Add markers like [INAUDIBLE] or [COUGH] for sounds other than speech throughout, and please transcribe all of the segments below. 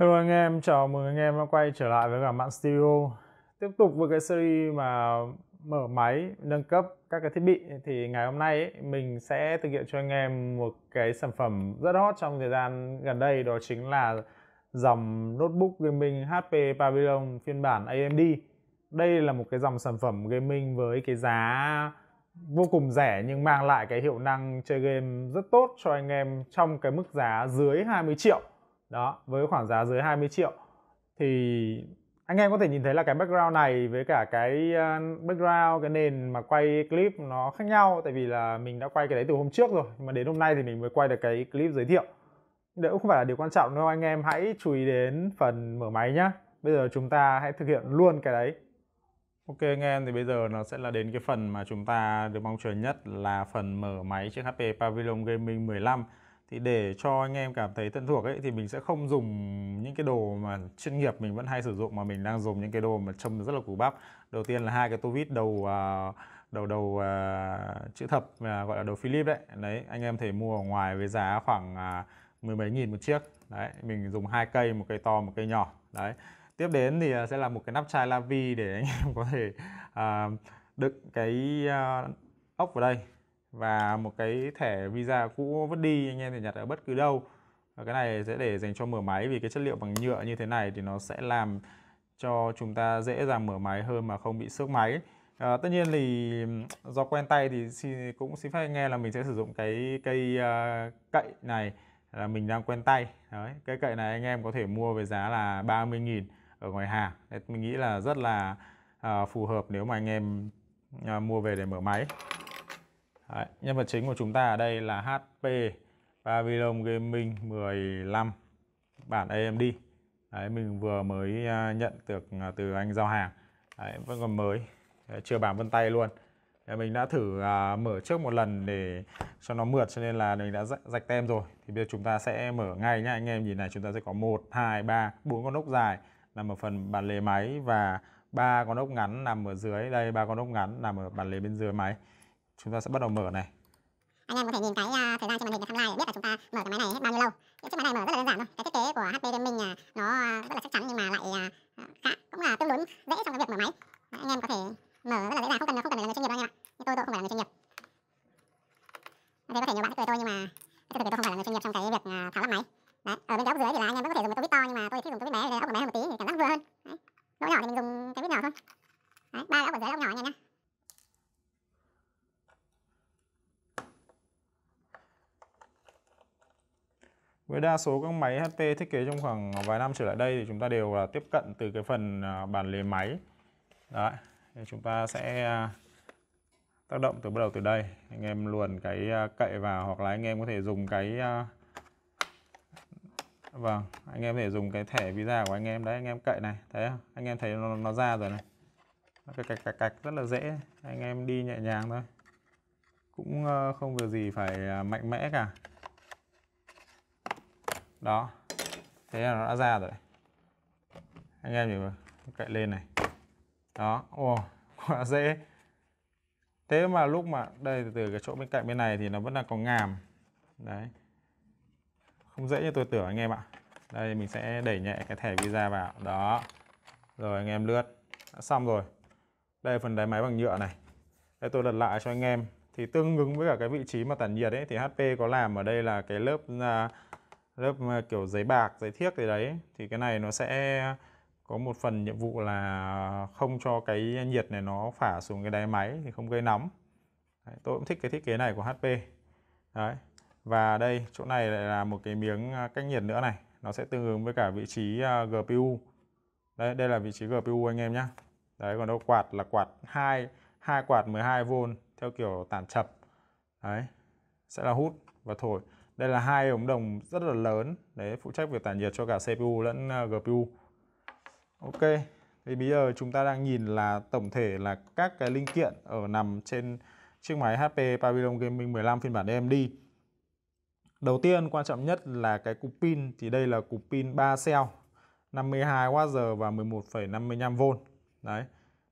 Hello anh em, chào mừng anh em đã quay trở lại với cả mạng Studio. Tiếp tục với cái series mà mở máy, nâng cấp các cái thiết bị thì ngày hôm nay ấy, mình sẽ thực hiện cho anh em một cái sản phẩm rất hot trong thời gian gần đây đó chính là dòng notebook gaming HP Pavilion phiên bản AMD. Đây là một cái dòng sản phẩm gaming với cái giá vô cùng rẻ nhưng mang lại cái hiệu năng chơi game rất tốt cho anh em trong cái mức giá dưới 20 triệu đó với khoảng giá dưới 20 triệu thì anh em có thể nhìn thấy là cái background này với cả cái ờ, background cái nền mà quay clip nó khác nhau tại vì là mình đã quay cái đấy từ hôm trước rồi nhưng mà đến hôm nay thì mình mới quay được cái clip giới thiệu đỡ cũng không phải là điều quan trọng đâu anh em hãy chú ý đến phần mở máy nhá bây giờ chúng ta hãy thực hiện luôn cái đấy Ok anh em thì bây giờ nó sẽ là đến cái phần mà chúng ta được mong chờ nhất là phần mở máy chiếc HP Pavilion Gaming 15 thì để cho anh em cảm thấy thân thuộc ấy thì mình sẽ không dùng những cái đồ mà chuyên nghiệp mình vẫn hay sử dụng mà mình đang dùng những cái đồ mà trông rất là củ bắp đầu tiên là hai cái tô vít đầu à, đầu đầu à, chữ thập à, gọi là đầu Philip đấy đấy anh em thể mua ở ngoài với giá khoảng mười mấy nghìn một chiếc đấy mình dùng hai cây một cây to một cây nhỏ đấy tiếp đến thì sẽ là một cái nắp chai lavi để anh [LAUGHS] em có thể đựng cái ốc vào đây và một cái thẻ visa cũ vứt đi anh em thể nhặt ở bất cứ đâu và cái này sẽ để dành cho mở máy vì cái chất liệu bằng nhựa như thế này thì nó sẽ làm cho chúng ta dễ dàng mở máy hơn mà không bị xước máy à, tất nhiên thì do quen tay thì xin, cũng xin phép nghe là mình sẽ sử dụng cái cây uh, cậy này là mình đang quen tay Đấy, cái cậy này anh em có thể mua với giá là 30.000 ở ngoài hàng Đấy, mình nghĩ là rất là uh, phù hợp nếu mà anh em uh, mua về để mở máy Đấy, nhân vật chính của chúng ta ở đây là HP Pavilion Gaming 15 bản AMD Đấy, mình vừa mới à, nhận được à, từ anh giao hàng Đấy, vẫn còn mới Đấy, chưa bám vân tay luôn Đấy, mình đã thử à, mở trước một lần để cho nó mượt cho nên là mình đã rạch, rạch tem rồi thì bây giờ chúng ta sẽ mở ngay nhá anh em nhìn này chúng ta sẽ có 1, 2, 3, 4 con ốc dài nằm ở phần bàn lề máy và ba con ốc ngắn nằm ở dưới đây ba con ốc ngắn nằm ở bàn lề bên dưới máy chúng ta sẽ bắt đầu mở này anh em có thể nhìn cái uh, thời gian trên màn hình để tham lai để biết là chúng ta mở cái máy này hết bao nhiêu lâu những chiếc máy này mở rất là đơn giản thôi cái thiết kế của HP Gaming uh, nó uh, rất là chắc chắn nhưng mà lại uh, khá cũng là tương đối dễ trong cái việc mở máy anh em có thể mở rất là dễ dàng không cần đa số các máy HP thiết kế trong khoảng vài năm trở lại đây thì chúng ta đều là tiếp cận từ cái phần à, bản lề máy. Đấy, chúng ta sẽ à, tác động từ bắt đầu từ đây. Anh em luồn cái à, cậy vào hoặc là anh em có thể dùng cái Vâng, anh em có thể dùng cái thẻ Visa của anh em đấy, anh em cậy này, thấy không? Anh em thấy nó nó ra rồi này. Nó cạch cạch cạch cạch rất là dễ, anh em đi nhẹ nhàng thôi. Cũng ờ, không việc gì phải mạnh mẽ cả đó thế là nó đã ra rồi anh em nhìn cậy lên này đó ồ [LAUGHS] quá dễ thế mà lúc mà đây từ cái chỗ bên cạnh bên này thì nó vẫn là còn ngàm đấy không dễ như tôi tưởng anh em ạ đây mình sẽ đẩy nhẹ cái thẻ visa vào đó rồi anh em lướt đã xong rồi đây phần đáy máy bằng nhựa này đây tôi lật lại cho anh em thì tương ứng với cả cái vị trí mà tản nhiệt ấy thì HP có làm ở đây là cái lớp uh, lớp ờ, kiểu giấy bạc giấy thiếc gì đấy thì cái này nó sẽ có một phần nhiệm vụ là không cho cái nhiệt này nó phả xuống cái đáy máy thì không gây nóng đấy, tôi cũng thích cái thiết kế này của HP đấy và đây chỗ này lại là một cái miếng ờ, cách nhiệt nữa này nó sẽ tương ứng với cả vị trí ờ, GPU đây đây là vị trí GPU anh em nhé đấy còn đâu quạt là quạt hai hai quạt 12V theo kiểu tản chập đấy sẽ là hút và thổi đây là hai ống đồng rất là lớn để phụ trách việc tản nhiệt cho cả CPU lẫn à, GPU ok thì bây giờ chúng ta đang nhìn là tổng thể là các cái linh kiện ở nằm trên chiếc máy HP Pavilion Gaming 15 phiên bản AMD đầu tiên quan trọng nhất là cái cục pin thì đây là cục pin 3 cell 52Wh và 11,55V đấy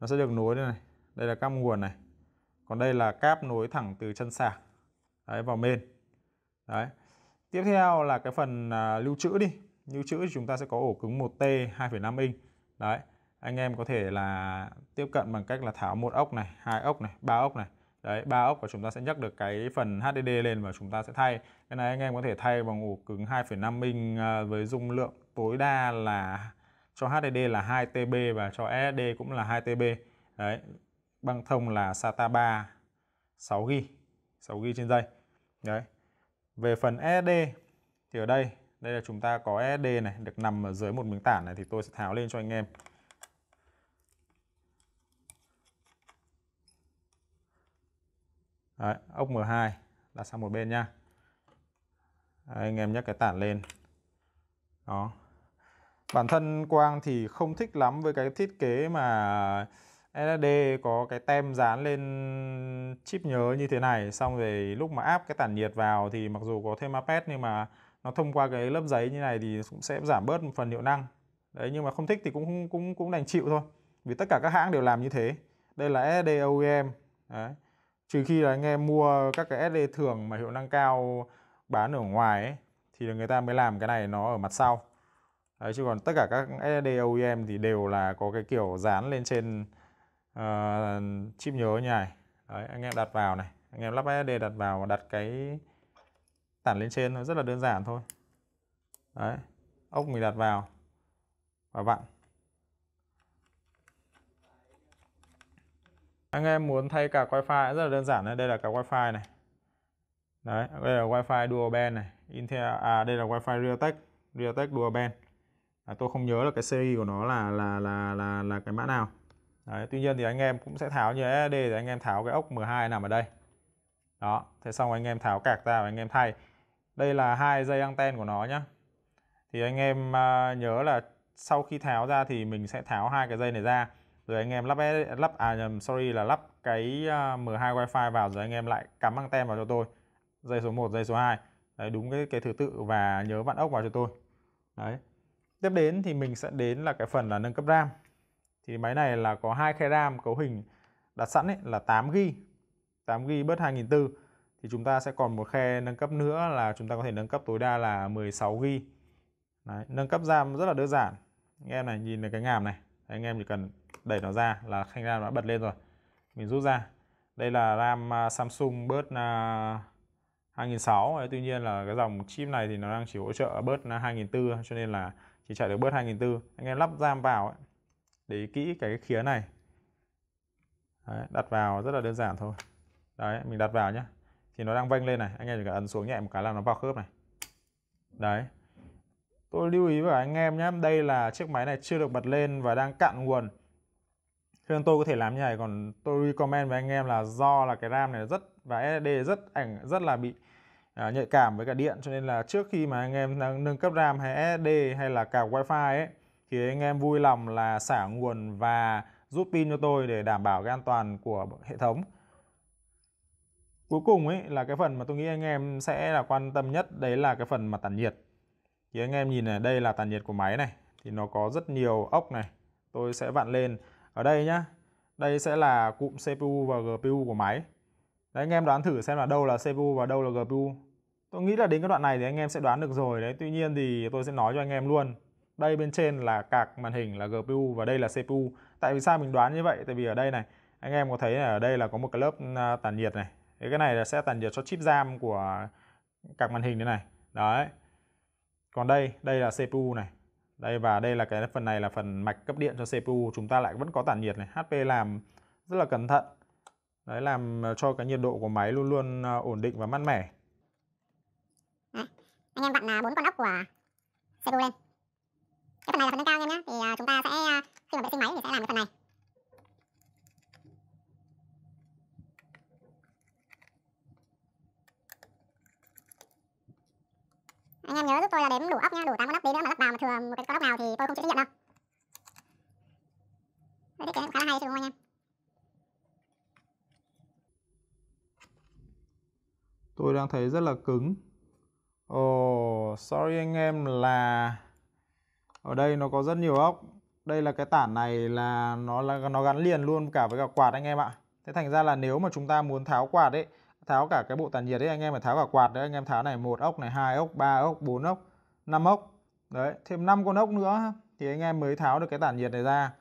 nó sẽ được nối đây này đây là cáp nguồn này còn đây là cáp nối thẳng từ chân sạc đấy vào main đấy tiếp theo là cái phần à, lưu trữ đi lưu trữ thì chúng ta sẽ có ổ cứng 1T 2,5 inch đấy anh em có thể là tiếp cận bằng cách là tháo một ốc này hai ốc này ba ốc này đấy ba ốc và chúng ta sẽ nhắc được cái phần HDD lên và chúng ta sẽ thay cái này anh em có thể thay bằng ổ cứng 2,5 inch à, với dung lượng tối đa là cho HDD là 2 TB và cho SSD cũng là 2 TB đấy băng thông là SATA 3 6 GB 6 GB trên dây đấy về phần SSD e thì ở đây, đây là chúng ta có SSD e này được nằm ở dưới một miếng tản này thì tôi sẽ tháo lên cho anh em. Đấy, ốc M2 là sang một bên nha. Đấy, anh em nhắc cái tản lên. Đó. Bản thân Quang thì không thích lắm với cái thiết kế mà SSD có cái tem dán lên chip nhớ như thế này xong rồi lúc mà áp cái tản nhiệt vào thì mặc dù có thêm APET nhưng mà nó thông qua cái lớp giấy như này thì cũng sẽ giảm bớt một phần hiệu năng đấy nhưng mà không thích thì cũng cũng cũng đành chịu thôi vì tất cả các hãng đều làm như thế đây là SSD OEM đấy trừ khi là anh em mua các cái SSD thường mà hiệu năng cao bán ở ngoài ấy, thì người ta mới làm cái này nó ở mặt sau đấy chứ còn tất cả các SSD OEM thì đều là có cái kiểu dán lên trên à, chip nhớ nhài, Đấy, anh em đặt vào này anh em lắp SSD đặt vào và đặt cái tản lên trên rất là đơn giản thôi đấy ốc mình đặt vào và vặn anh em muốn thay cả wifi rất là đơn giản đây đây là cả wifi này đấy đây là wifi dual band này Intel à đây là wifi Realtek Realtek dual band à, tôi không nhớ là cái series của nó là là là là là cái mã nào Đấy, tuy nhiên thì anh em cũng sẽ tháo như ESD thì anh em tháo cái ốc M2 nằm ở đây đó thế xong anh em tháo cạc ra và anh em thay đây là hai dây anten của nó nhá thì anh em à, nhớ là sau khi tháo ra thì mình sẽ tháo hai cái dây này ra rồi anh em lắp lắp à nhầm sorry là lắp cái à, M2 wifi vào rồi anh em lại cắm anten vào cho tôi dây số 1 dây số 2 đấy đúng cái cái thứ tự và nhớ vặn ốc vào cho tôi đấy tiếp đến thì mình sẽ đến là cái phần là nâng cấp RAM thì máy này là có hai khe RAM cấu hình đặt sẵn ấy, là 8GB 8GB bớt 2004 thì chúng ta sẽ còn một khe nâng cấp nữa là chúng ta có thể nâng cấp tối đa là 16GB Đấy, nâng cấp RAM rất là đơn giản anh em này nhìn thấy cái ngàm này Đấy, anh em chỉ cần đẩy nó ra là khe RAM đã bật lên rồi mình rút ra đây là RAM à, Samsung bớt 2006 à, Đấy, tuy nhiên là cái dòng chip này thì nó đang chỉ hỗ trợ bớt 2004 à, cho nên là chỉ chạy được bớt 2004 anh em lắp RAM vào ấy, để ý kỹ cái khía này đấy, đặt vào rất là đơn giản thôi đấy mình đặt vào nhé thì nó đang vênh lên này anh em chỉ cần ấn xuống nhẹ một cái là nó vào khớp này đấy tôi lưu ý với anh em nhé đây là chiếc máy này chưa được bật lên và đang cạn nguồn cho nên tôi có thể làm như này còn tôi recommend với anh em là do là cái ram này rất và sd rất ảnh rất là bị à, nhạy cảm với cả điện cho nên là trước khi mà anh em nâng cấp ram hay sd hay là cả wifi ấy thì anh em vui lòng là xả nguồn và rút pin cho tôi để đảm bảo cái an toàn của hệ thống. Cuối cùng ấy là cái phần mà tôi nghĩ anh em sẽ là quan tâm nhất đấy là cái phần mà tản nhiệt. Thì anh em nhìn này, đây là tản nhiệt của máy này thì nó có rất nhiều ốc này. Tôi sẽ vặn lên ở đây nhá. Đây sẽ là cụm CPU và GPU của máy. Đấy anh em đoán thử xem là đâu là CPU và đâu là GPU. Tôi nghĩ là đến cái đoạn này thì anh em sẽ đoán được rồi đấy. Tuy nhiên thì tôi sẽ nói cho anh em luôn đây bên trên là cạc màn hình là GPU và đây là CPU tại vì sao mình đoán như vậy tại vì ở đây này anh em có thấy ở đây là có một cái lớp à, tản nhiệt này thì cái này là sẽ tản nhiệt cho chip RAM của cạc màn hình như này đấy còn đây đây là CPU này đây và đây là cái phần này là phần mạch cấp điện cho CPU chúng ta lại vẫn có tản nhiệt này HP làm rất là cẩn thận đấy làm cho cái nhiệt độ của máy luôn luôn à, ổn định và mát mẻ đấy. À, anh em vặn bốn con ốc của CPU lên cái phần này là phần nâng cao anh em nhé thì à, chúng ta sẽ à, khi mà vệ sinh máy thì sẽ làm cái phần này anh em nhớ giúp tôi là đếm đủ ốc nhá đủ tám con ốc đi nữa mà lắp vào mà thừa một cái con ốc nào thì tôi không chịu trách nhiệm đâu đấy thiết kế khá là hay chứ đúng không anh em tôi đang thấy rất là cứng oh, sorry anh em là ở đây nó có rất nhiều ốc đây là cái tản này là nó là nó gắn liền luôn cả với cả quạt anh em ạ thế thành ra là nếu mà chúng ta muốn tháo quạt ấy tháo cả cái bộ tản nhiệt đấy anh em phải tháo cả quạt đấy anh em tháo này một ốc này hai ốc ba ốc bốn ốc năm ốc đấy thêm năm con ốc nữa thì anh em mới tháo được cái tản nhiệt này ra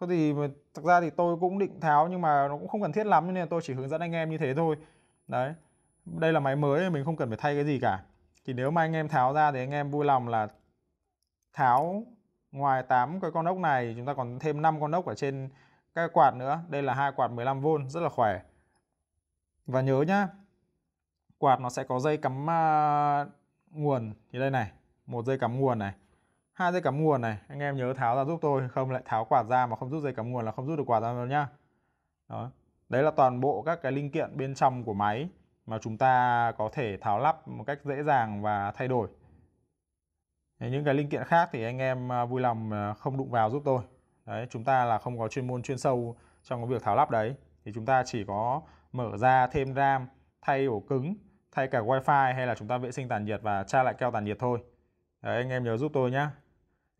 thôi thì thực ra thì tôi cũng định tháo nhưng mà nó cũng không cần thiết lắm nên tôi chỉ hướng dẫn anh em như thế thôi đấy đây là máy mới mình không cần phải thay cái gì cả thì nếu mà anh em tháo ra thì anh em vui lòng là tháo ngoài 8 cái con ốc này chúng ta còn thêm 5 con ốc ở trên cái quạt nữa. Đây là hai quạt 15V rất là khỏe. Và nhớ nhá, quạt nó sẽ có dây cắm uh, nguồn thì đây này, một dây cắm nguồn này, hai dây cắm nguồn này. Anh em nhớ tháo ra giúp tôi, không lại tháo quạt ra mà không rút dây cắm nguồn là không rút được quạt ra đâu nhá. Đó. Đấy là toàn bộ các cái linh kiện bên trong của máy mà chúng ta có thể tháo lắp một cách dễ dàng và thay đổi những cái linh kiện khác thì anh em à, vui lòng à, không đụng vào giúp tôi đấy chúng ta là không có chuyên môn chuyên sâu trong cái việc tháo lắp đấy thì chúng ta chỉ có mở ra thêm ram thay ổ cứng thay cả wifi hay là chúng ta vệ sinh tản nhiệt và tra lại keo tản nhiệt thôi đấy anh em nhớ giúp tôi nhá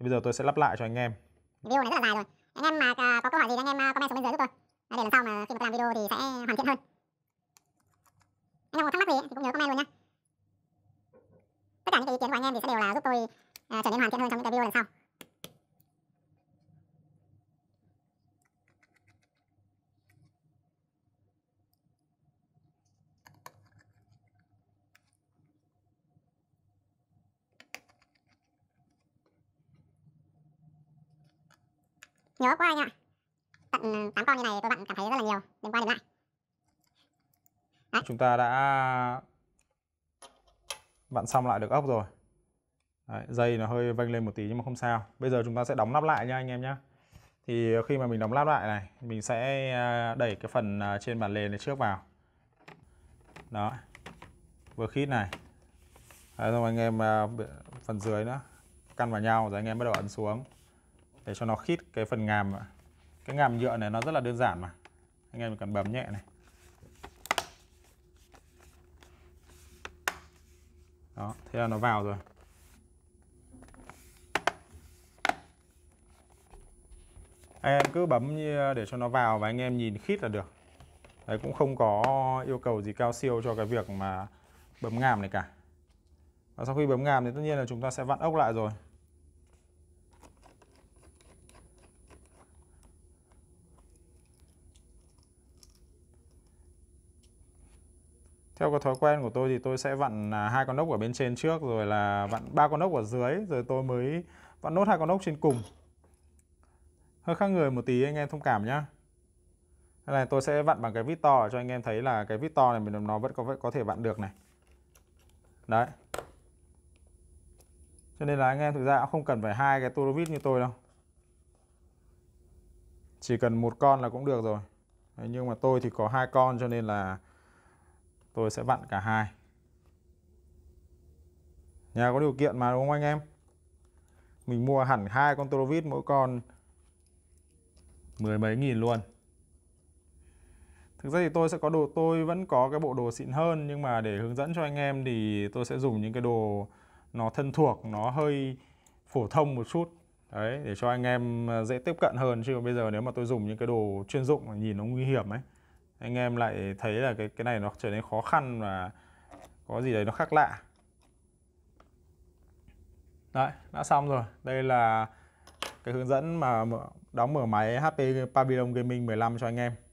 bây giờ tôi sẽ lắp lại cho anh em video này rất là dài rồi anh em mà à, có câu hỏi gì thì anh em comment xuống bên dưới giúp tôi để lần sau mà khi mà làm video thì sẽ hoàn thiện hơn anh em có thắc mắc gì thì cũng nhớ comment luôn nhá tất cả những cái ý kiến của anh em thì sẽ đều là giúp tôi à, trở nên hoàn thiện hơn trong những cái video lần sau nhớ quá anh ạ tận 8 ừ, con như này các bạn cảm thấy rất là nhiều đừng qua đừng lại Đấy. chúng ta đã bạn xong lại được ốc rồi Đấy, dây nó hơi vênh lên một tí nhưng mà không sao bây giờ chúng ta sẽ đóng nắp lại nha anh em nhé thì ờ, khi mà mình đóng nắp lại này mình sẽ ờ, đẩy cái phần ờ, trên bàn lề này trước vào đó vừa khít này Đấy, rồi anh em phần dưới nữa căn vào nhau rồi anh em bắt đầu ấn xuống để cho nó khít cái phần ngàm cái ngàm nhựa này nó rất là đơn giản mà anh em cần bấm nhẹ này đó thế là nó vào rồi anh em cứ bấm để cho nó vào và anh em nhìn khít là được đấy cũng không có yêu cầu gì cao siêu cho cái việc mà bấm ngàm này cả và sau khi bấm ngàm thì tất nhiên là chúng ta sẽ vặn ốc lại rồi theo cái thói quen của tôi thì tôi sẽ vặn à, hai con ốc ở bên trên trước rồi là vặn ba con ốc ở dưới rồi tôi mới vặn nốt hai con ốc trên cùng hơi khác người một tí anh em thông cảm nhá đây này tôi sẽ vặn bằng cái vít to cho anh em thấy là cái vít to này mình nó vẫn có vẫn có thể vặn được này đấy cho nên là anh em thực ra cũng không cần phải hai cái tua vít như tôi đâu chỉ cần một con là cũng được rồi đấy, nhưng mà tôi thì có hai con cho nên là tôi sẽ vặn cả hai nhà có điều kiện mà đúng không anh em mình mua hẳn hai con tua vít mỗi con mười mấy nghìn luôn Thực ra thì tôi sẽ có đồ tôi vẫn có cái bộ đồ xịn hơn nhưng mà để hướng dẫn cho anh em thì tôi sẽ dùng những cái đồ nó thân thuộc, nó hơi phổ thông một chút. Đấy, để cho anh em ờ, dễ tiếp cận hơn chứ bây giờ nếu mà tôi dùng những cái đồ chuyên dụng mà nhìn nó nguy hiểm ấy anh em lại thấy là cái cái này nó trở nên khó khăn và có gì đấy nó khác lạ. Đấy, đã xong rồi. Đây là cái hướng dẫn mà đóng ở máy HP Pavilion Gaming 15 cho anh em